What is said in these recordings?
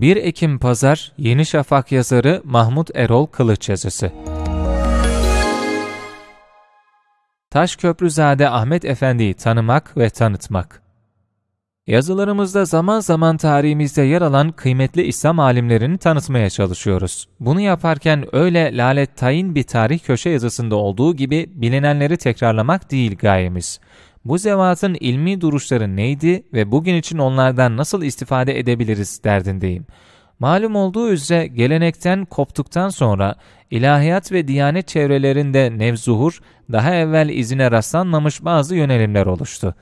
1 Ekim Pazar Yeni Şafak yazarı Mahmut Erol Kılıç yazısı. Taşköprüzade Ahmet Efendi'yi tanımak ve tanıtmak. Yazılarımızda zaman zaman tarihimizde yer alan kıymetli İslam alimlerini tanıtmaya çalışıyoruz. Bunu yaparken öyle lalet tayin bir tarih köşe yazısında olduğu gibi bilinenleri tekrarlamak değil gayemiz bu zevatın ilmi duruşları neydi ve bugün için onlardan nasıl istifade edebiliriz derdindeyim. Malum olduğu üzere gelenekten koptuktan sonra ilahiyat ve diyanet çevrelerinde nevzuhur, daha evvel izine rastlanmamış bazı yönelimler oluştu.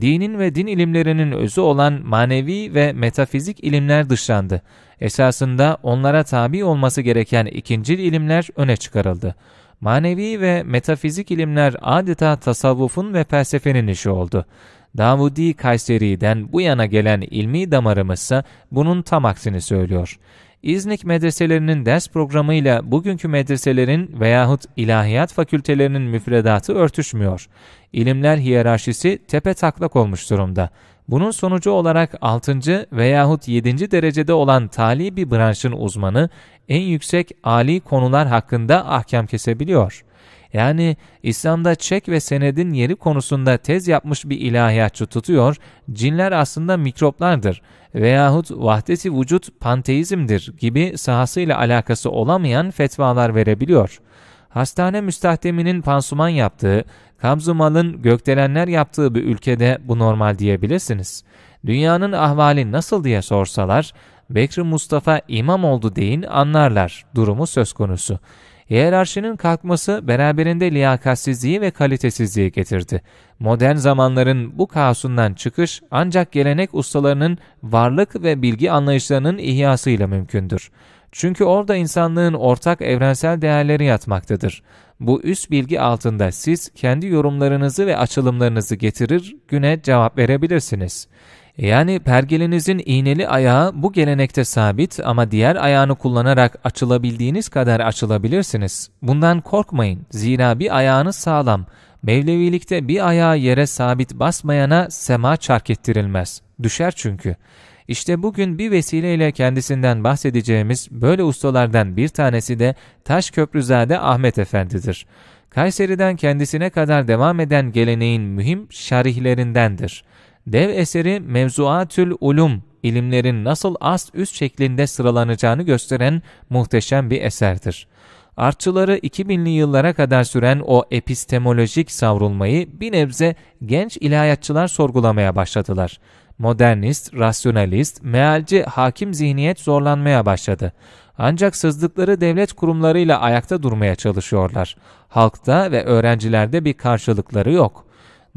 Dinin ve din ilimlerinin özü olan manevi ve metafizik ilimler dışlandı. Esasında onlara tabi olması gereken ikinci ilimler öne çıkarıldı.'' Manevi ve metafizik ilimler adeta tasavvufun ve felsefenin işi oldu. Davudi Kayseri'den bu yana gelen ilmi damarımızsa bunun tam aksini söylüyor. İznik medreselerinin ders programıyla bugünkü medreselerin veyahut ilahiyat fakültelerinin müfredatı örtüşmüyor. İlimler hiyerarşisi tepe taklak olmuş durumda. Bunun sonucu olarak 6. veyahut 7. derecede olan tali bir branşın uzmanı en yüksek ali konular hakkında ahkam kesebiliyor. Yani İslam'da çek ve senedin yeri konusunda tez yapmış bir ilahiyatçı tutuyor, cinler aslında mikroplardır veyahut vahdeti vücut panteizmdir gibi sahasıyla alakası olamayan fetvalar verebiliyor.'' hastane müstahdeminin pansuman yaptığı, kamzumalın gökdelenler yaptığı bir ülkede bu normal diyebilirsiniz. Dünyanın ahvali nasıl diye sorsalar, Bekri Mustafa imam oldu deyin anlarlar durumu söz konusu. Hiyerarşinin kalkması beraberinde liyakatsizliği ve kalitesizliği getirdi. Modern zamanların bu kaosundan çıkış ancak gelenek ustalarının varlık ve bilgi anlayışlarının ihyasıyla mümkündür. Çünkü orada insanlığın ortak evrensel değerleri yatmaktadır. Bu üst bilgi altında siz kendi yorumlarınızı ve açılımlarınızı getirir, güne cevap verebilirsiniz. Yani pergelinizin iğneli ayağı bu gelenekte sabit ama diğer ayağını kullanarak açılabildiğiniz kadar açılabilirsiniz. Bundan korkmayın zira bir ayağınız sağlam Mevlevilikte bir ayağı yere sabit basmayana sema çark ettirilmez. Düşer çünkü. İşte bugün bir vesileyle kendisinden bahsedeceğimiz böyle ustalardan bir tanesi de Taş Köprüzade Ahmet Efendi'dir. Kayseri'den kendisine kadar devam eden geleneğin mühim şarihlerindendir. Dev eseri Mevzuatül Ulum, ilimlerin nasıl ast üst şeklinde sıralanacağını gösteren muhteşem bir eserdir. Artçıları 2000'li yıllara kadar süren o epistemolojik savrulmayı bir nebze genç ilahiyatçılar sorgulamaya başladılar. Modernist, rasyonalist, mealci hakim zihniyet zorlanmaya başladı. Ancak sızdıkları devlet kurumlarıyla ayakta durmaya çalışıyorlar. Halkta ve öğrencilerde bir karşılıkları yok.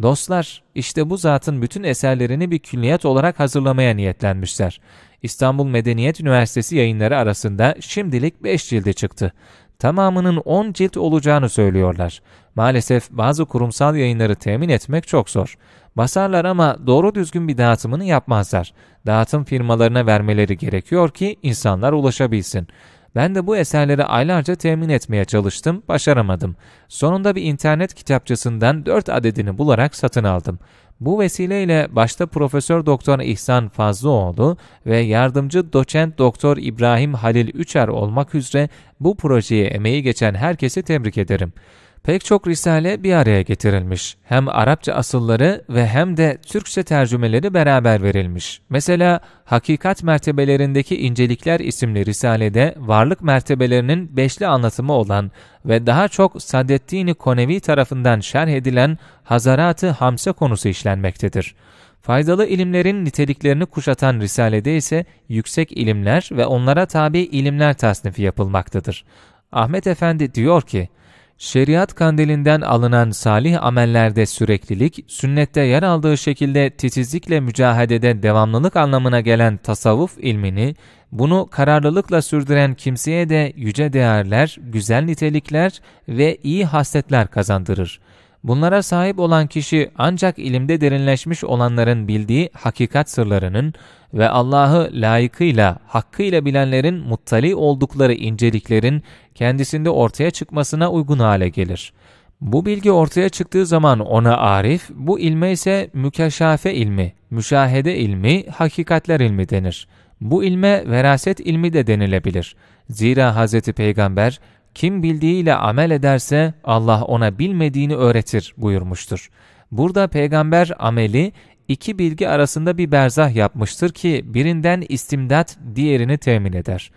Dostlar, işte bu zatın bütün eserlerini bir külliyat olarak hazırlamaya niyetlenmişler. İstanbul Medeniyet Üniversitesi yayınları arasında şimdilik 5 cildi çıktı tamamının 10 cilt olacağını söylüyorlar. Maalesef bazı kurumsal yayınları temin etmek çok zor. Basarlar ama doğru düzgün bir dağıtımını yapmazlar. Dağıtım firmalarına vermeleri gerekiyor ki insanlar ulaşabilsin. Ben de bu eserleri aylarca temin etmeye çalıştım, başaramadım. Sonunda bir internet kitapçısından 4 adedini bularak satın aldım. Bu vesileyle başta Profesör Doktor İhsan Fazlıoğlu ve yardımcı doçent Doktor İbrahim Halil Üçer olmak üzere bu projeye emeği geçen herkesi tebrik ederim pek çok risale bir araya getirilmiş. Hem Arapça asılları ve hem de Türkçe tercümeleri beraber verilmiş. Mesela Hakikat Mertebelerindeki İncelikler isimli risalede varlık mertebelerinin beşli anlatımı olan ve daha çok Sadeddin-i Konevi tarafından şerh edilen Hazarat-ı Hamse konusu işlenmektedir. Faydalı ilimlerin niteliklerini kuşatan risalede ise yüksek ilimler ve onlara tabi ilimler tasnifi yapılmaktadır. Ahmet Efendi diyor ki, Şeriat kandilinden alınan salih amellerde süreklilik, sünnette yer aldığı şekilde titizlikle mücahedede devamlılık anlamına gelen tasavvuf ilmini, bunu kararlılıkla sürdüren kimseye de yüce değerler, güzel nitelikler ve iyi hasletler kazandırır.'' Bunlara sahip olan kişi ancak ilimde derinleşmiş olanların bildiği hakikat sırlarının ve Allah'ı layıkıyla, hakkıyla bilenlerin muttali oldukları inceliklerin kendisinde ortaya çıkmasına uygun hale gelir. Bu bilgi ortaya çıktığı zaman ona arif, bu ilme ise mükeşafe ilmi, müşahede ilmi, hakikatler ilmi denir. Bu ilme veraset ilmi de denilebilir. Zira Hz. Peygamber kim bildiğiyle amel ederse Allah ona bilmediğini öğretir buyurmuştur. Burada peygamber ameli iki bilgi arasında bir berzah yapmıştır ki birinden istimdat diğerini temin eder.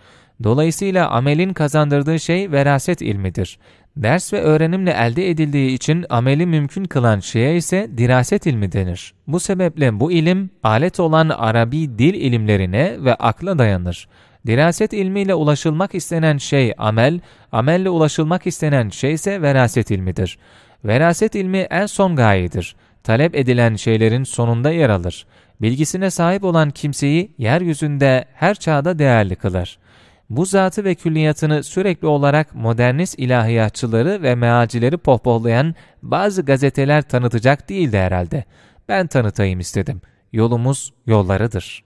Dolayısıyla amelin kazandırdığı şey veraset ilmidir. Ders ve öğrenimle elde edildiği için ameli mümkün kılan şeye ise diraset ilmi denir. Bu sebeple bu ilim alet olan Arabi dil ilimlerine ve akla dayanır. Diraset ilmiyle ulaşılmak istenen şey amel, amelle ulaşılmak istenen şey ise veraset ilmidir. Veraset ilmi en son gayedir. Talep edilen şeylerin sonunda yer alır. Bilgisine sahip olan kimseyi yeryüzünde her çağda değerli kılar. Bu zatı ve külliyatını sürekli olarak modernist ilahiyatçıları ve mealcileri pohpohlayan bazı gazeteler tanıtacak değildi herhalde. Ben tanıtayım istedim. Yolumuz yollarıdır.''